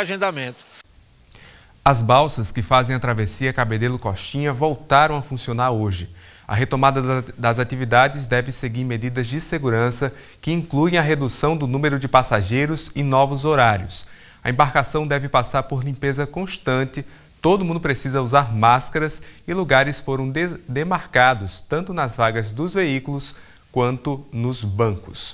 agendamento. As balsas que fazem a travessia Cabedelo Costinha voltaram a funcionar hoje. A retomada das atividades deve seguir medidas de segurança que incluem a redução do número de passageiros e novos horários. A embarcação deve passar por limpeza constante, todo mundo precisa usar máscaras e lugares foram demarcados tanto nas vagas dos veículos quanto nos bancos.